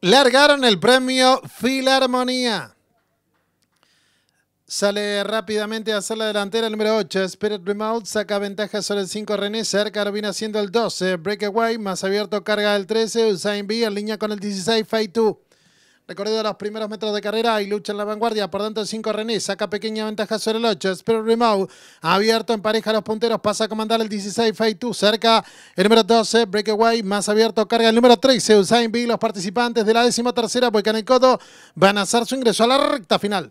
largaron el premio Filarmonía. Sale rápidamente a hacer la delantera el número 8. Spirit Remote saca ventaja sobre el 5 René. Cerca viene haciendo el 12. Breakaway más abierto carga el 13. Usain B en línea con el 16. fight 2. Recorrido los primeros metros de carrera y lucha en la vanguardia. Por dentro el 5 René. Saca pequeña ventaja sobre el 8. Spirit Remote. Abierto en pareja a los punteros. Pasa a comandar el 16 2 Cerca el número 12. Breakaway. Más abierto. Carga el número 13. Usain B. Los participantes de la décima tercera. en el Van a hacer su ingreso a la recta final.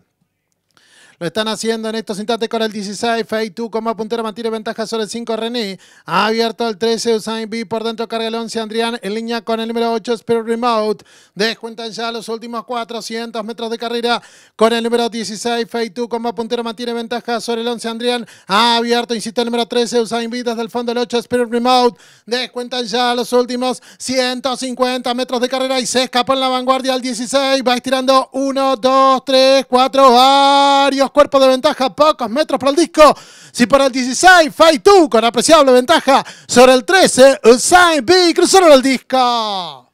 Lo están haciendo en estos instantes con el 16. 2 como puntero mantiene ventaja sobre el 5 René. Ha abierto el 13 Usain B por dentro carga el 11 Andrián en línea con el número 8 Spirit Remote. Descuentan ya los últimos 400 metros de carrera con el número 16 2 como puntero mantiene ventaja sobre el 11 Andrián. Ha abierto, insisto, el número 13 Usain B desde el fondo el 8 Spirit Remote. Descuentan ya los últimos 150 metros de carrera y se escapa en la vanguardia al 16. Va estirando 1, 2, 3, 4, varios Cuerpo cuerpos de ventaja, pocos metros para el disco. Si para el 16, fight Tu con apreciable ventaja sobre el 13, Usain B cruzaron el disco.